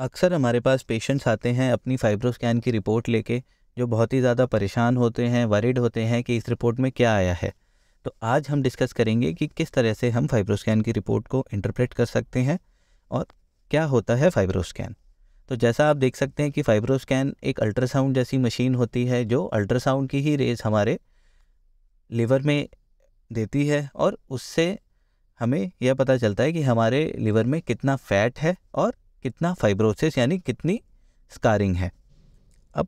अक्सर हमारे पास पेशेंट्स आते हैं अपनी फाइब्रो स्कैन की रिपोर्ट लेके जो बहुत ही ज़्यादा परेशान होते हैं वरिड होते हैं कि इस रिपोर्ट में क्या आया है तो आज हम डिस्कस करेंगे कि किस तरह से हम फाइब्रो स्कैन की रिपोर्ट को इंटरप्रेट कर सकते हैं और क्या होता है फाइब्रो स्कैन तो जैसा आप देख सकते हैं कि फाइब्रो स्कैन एक अल्ट्रासाउंड जैसी मशीन होती है जो अल्ट्रासाउंड की ही रेज हमारे लिवर में देती है और उससे हमें यह पता चलता है कि हमारे लिवर में कितना फैट है और कितना फाइब्रोसिस यानी कितनी स्कारिंग है अब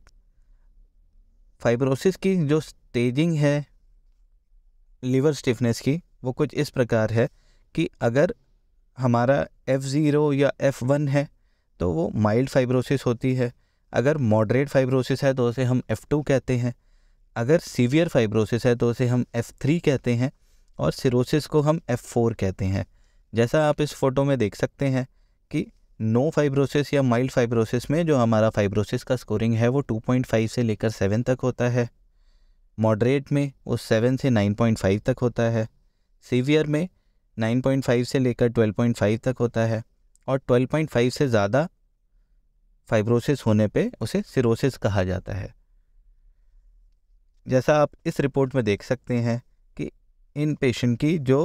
फाइब्रोसिस की जो स्टेजिंग है लीवर स्टिफनेस की वो कुछ इस प्रकार है कि अगर हमारा एफ़ ज़ीरो या एफ़ वन है तो वो माइल्ड फाइब्रोसिस होती है अगर मॉडरेट फाइब्रोसिस है तो उसे हम एफ़ टू कहते हैं अगर सीवियर फाइब्रोसिस है तो उसे हम एफ़ थ्री कहते हैं और सिरोसिस को हम एफ़ फोर कहते हैं जैसा आप इस फ़ोटो में देख सकते हैं कि नो फाइब्रोसिस या माइल्ड फाइब्रोसिस में जो हमारा फाइब्रोसिस का स्कोरिंग है वो 2.5 से लेकर 7 तक होता है मॉडरेट में वो 7 से 9.5 तक होता है सीवियर में 9.5 से लेकर 12.5 तक होता है और 12.5 से ज़्यादा फाइब्रोसिस होने पे उसे सिरोसिस कहा जाता है जैसा आप इस रिपोर्ट में देख सकते हैं कि इन पेशेंट की जो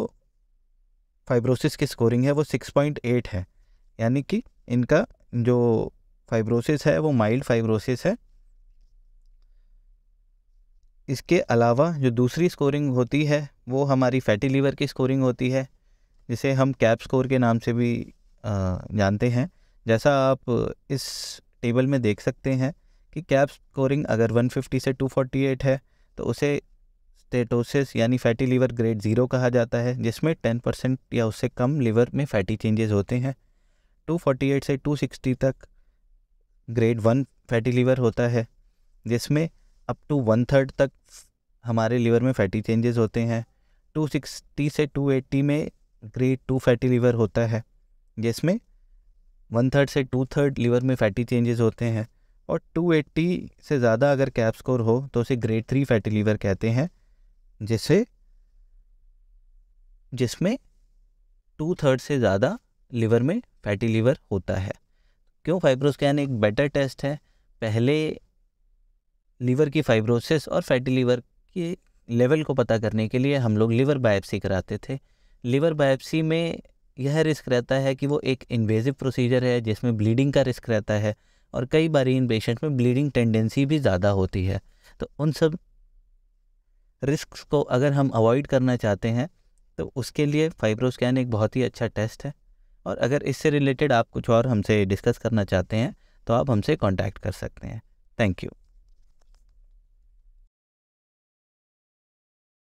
फाइब्रोसिस की स्कोरिंग है वो 6.8 है यानी कि इनका जो फाइब्रोसिस है वो माइल्ड फाइब्रोसिस है इसके अलावा जो दूसरी स्कोरिंग होती है वो हमारी फैटी लीवर की स्कोरिंग होती है जिसे हम कैप स्कोर के नाम से भी जानते हैं जैसा आप इस टेबल में देख सकते हैं कि कैप स्कोरिंग अगर 150 से 248 है तो उसे स्टेटोसिस यानी फैटी लीवर ग्रेड ज़ीरो कहा जाता है जिसमें 10 परसेंट या उससे कम लीवर में फैटी चेंजेस होते हैं 248 से 260 तक ग्रेड वन फैटी लीवर होता है जिसमें अप टू वन थर्ड तक हमारे लीवर में फैटी चेंजेस होते हैं 260 से 280 में ग्रेड टू फैटी लीवर होता है जिसमें वन थर्ड से टू थर्ड लीवर में फैटी चेंजेस होते हैं और 280 से ज़्यादा अगर कैप स्कोर हो तो उसे ग्रेड थ्री फैटी लीवर कहते हैं जिसे जिसमें टू थर्ड से ज़्यादा लिवर में फैटी लिवर होता है क्यों फाइब्रोस्कैन एक बेटर टेस्ट है पहले लीवर की फाइब्रोसिस और फैटी लीवर के लेवल को पता करने के लिए हम लोग लीवर बायोप्सी कराते थे लीवर बायोप्सी में यह रिस्क रहता है कि वो एक इन्वेजिव प्रोसीजर है जिसमें ब्लीडिंग का रिस्क रहता है और कई बार इन पेशेंट में ब्लीडिंग टेंडेंसी भी ज़्यादा होती है तो उन सब रिस्क को अगर हम अवॉइड करना चाहते हैं तो उसके लिए फाइब्रोस्कैन एक बहुत ही अच्छा टेस्ट है और अगर इससे रिलेटेड आप कुछ और हमसे डिस्कस करना चाहते हैं तो आप हमसे कॉन्टैक्ट कर सकते हैं थैंक यू